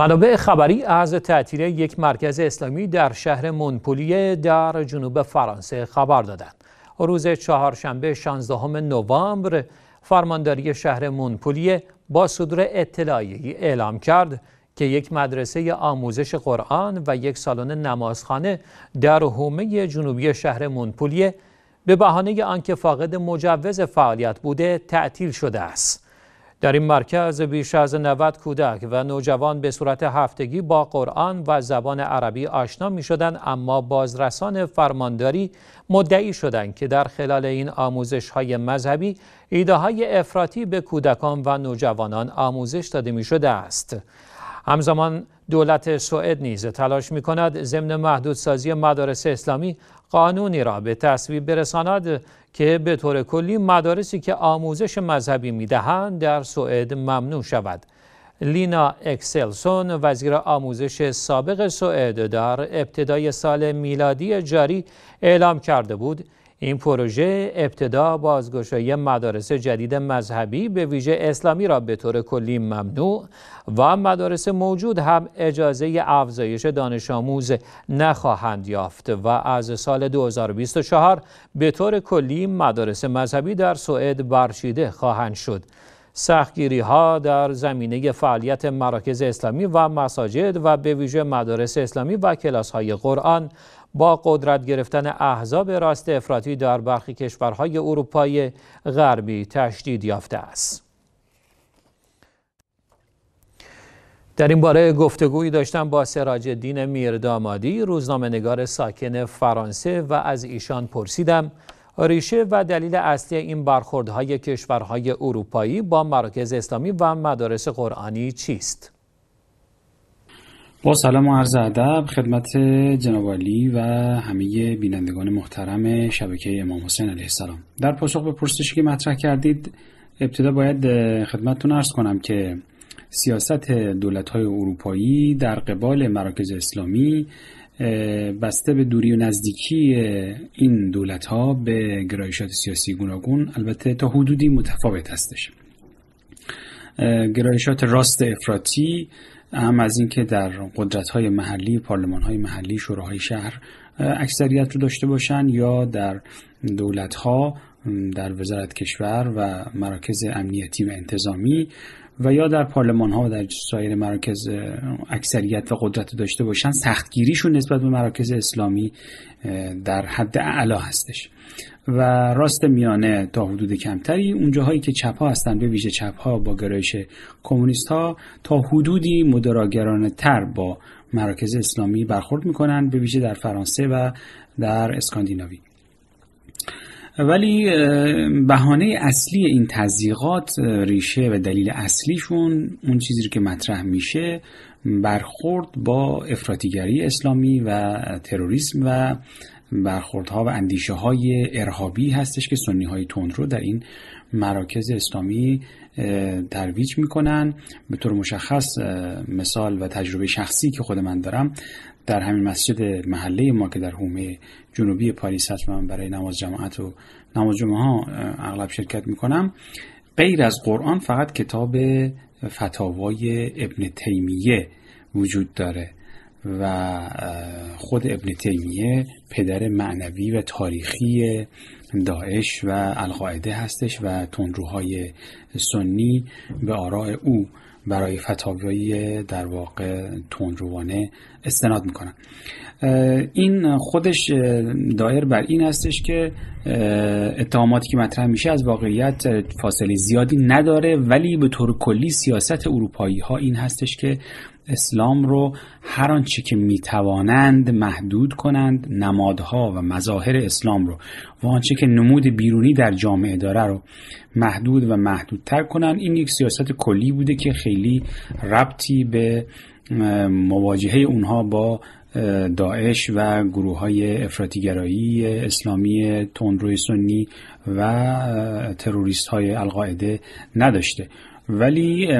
منابع خبری از تعطیل یک مرکز اسلامی در شهر مونپولیه در جنوب فرانسه خبر دادند. روز چهارشنبه 16 نوامبر فرمانداری شهر مونپولیه با صدور اطلاعیه اعلام کرد که یک مدرسه آموزش قرآن و یک سالن نمازخانه در حومه جنوبی شهر مونپولیه به بهانه آنکه فاقد مجوز فعالیت بوده تعطیل شده است. در این مرکز بیش از 90 کودک و نوجوان به صورت هفتگی با قرآن و زبان عربی آشنا می شدند اما بازرسان فرمانداری مدعی شدند که در خلال این آموزش های مذهبی ایده های افراطی به کودکان و نوجوانان آموزش داده می شده است همزمان دولت سوئد نیز تلاش می کند ضمن محدودسازی مدارس اسلامی قانونی را به تصویب برساند که به طور کلی مدارسی که آموزش مذهبی می دهند در سوئد ممنوع شود لینا اکسلسون وزیر آموزش سابق سوئد در ابتدای سال میلادی جاری اعلام کرده بود این پروژه ابتدا بازگشایی مدارس جدید مذهبی به ویژه اسلامی را به طور کلی ممنوع و مدارس موجود هم اجازه افزایش دانش آموز نخواهند یافت و از سال 2024 به طور کلی مدارس مذهبی در سوئد برشیده خواهند شد. سختگیری ها در زمینه فعالیت مراکز اسلامی و مساجد و به ویژه مدارس اسلامی و کلاس های قرآن با قدرت گرفتن احزاب راست افراطی در برخی کشورهای اروپای غربی تشدید یافته است. در این باره گفتگویی داشتم با سراج میردامادی روزنامه نگار ساکن فرانسه و از ایشان پرسیدم ریشه و دلیل اصلی این برخوردهای کشورهای اروپایی با مراکز اسلامی و مدارس قرآنی چیست؟ با سلام و عرض ادب خدمت جناب و همه بینندگان محترم شبکه امام حسین علیه السلام در پاسخ به پرسشی که مطرح کردید ابتدا باید خدمتتون عرض کنم که سیاست های اروپایی در قبال مراکز اسلامی بسته به دوری و نزدیکی این دولت ها به گرایشات سیاسی گوناگون البته تا حدودی متفاوت هستش گرایشات راست افراطی هم از اینکه در قدرت های محلی پارلمان های محلی شوراهای شهر اکثریت رو داشته باشن یا در دولت ها در وزارت کشور و مراکز امنیتی و انتظامی و یا در پارلمان ها و در سایر مراکز اکثریت و قدرت داشته باشن سختگیریشون نسبت به مراکز اسلامی در حد اعلا هستش و راست میانه تا حدود کمتری اونجاهایی که چپ ها هستن به ویژه چپ ها با گرایش کمونیست ها تا حدودی مدراگرانه تر با مراکز اسلامی برخورد میکنن به ویژه در فرانسه و در اسکاندیناوی ولی بهانه اصلی این تزیقات ریشه و دلیل اصلیشون اون چیزی که مطرح میشه برخورد با افراطیگری اسلامی و تروریسم و برخوردها و اندیشه های ارهابی هستش که سنی های رو در این مراکز اسلامی ترویج میکنن به طور مشخص مثال و تجربه شخصی که خود من دارم در همین مسجد محله ما که در حومه جنوبی پاریس هست من برای نماز جماعت و نماز جمعه ها اغلب شرکت میکنم غیر از قرآن فقط کتاب فتاوای ابن تیمیه وجود داره و خود ابن تیمیه پدر معنوی و تاریخی داعش و القاعده هستش و تندروهای سنی به آراء او برای فتاوی در واقع تندروانه استناد میکنن این خودش دایر بر این هستش که اتهاماتی که مطرح میشه از واقعیت فاصله زیادی نداره ولی به طور کلی سیاست اروپایی ها این هستش که اسلام رو هر آنچه که میتوانند محدود کنند نمادها و مظاهر اسلام رو و آنچه که نمود بیرونی در جامعه داره رو محدود و محدودتر کنند این یک سیاست کلی بوده که خیلی ربطی به مواجهه اونها با داعش و گروه های افراتیگرایی اسلامی تندروی سنی و تروریست های القاعده نداشته ولی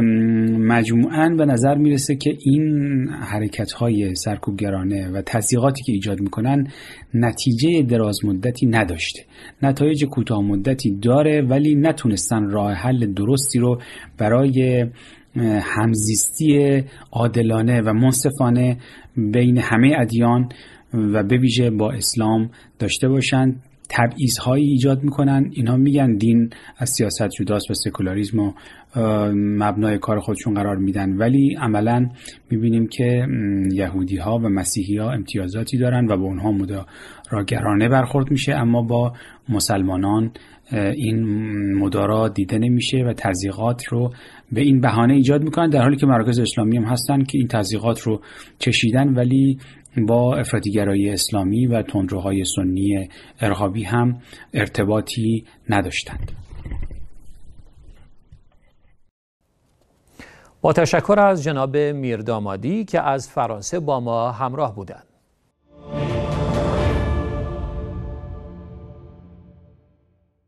مجموعا به نظر میرسه که این حرکت های سرکوبگرانه و تضییقاتی که ایجاد میکنن نتیجه دراز مدتی نداشته نتایج کوتاه مدتی داره ولی نتونستن راه حل درستی رو برای همزیستی عادلانه و منصفانه بین همه ادیان و به ویژه با اسلام داشته باشند تبعیض هایی ایجاد میکنن اینها میگن دین از سیاست جداست و سکولاریزم و مبنای کار خودشون قرار میدن ولی عملا میبینیم که یهودی ها و مسیحی ها امتیازاتی دارن و به اونها گرانه برخورد میشه اما با مسلمانان این مدارا دیده نمیشه و تزیقات رو به این بهانه ایجاد میکنن در حالی که مراکز اسلامی هم هستن که این تزیقات رو چشیدن ولی با افرادیگرایی اسلامی و تندروهای سنی ارهابی هم ارتباطی نداشتند با تشکر از جناب میردامادی که از فرانسه با ما همراه بودند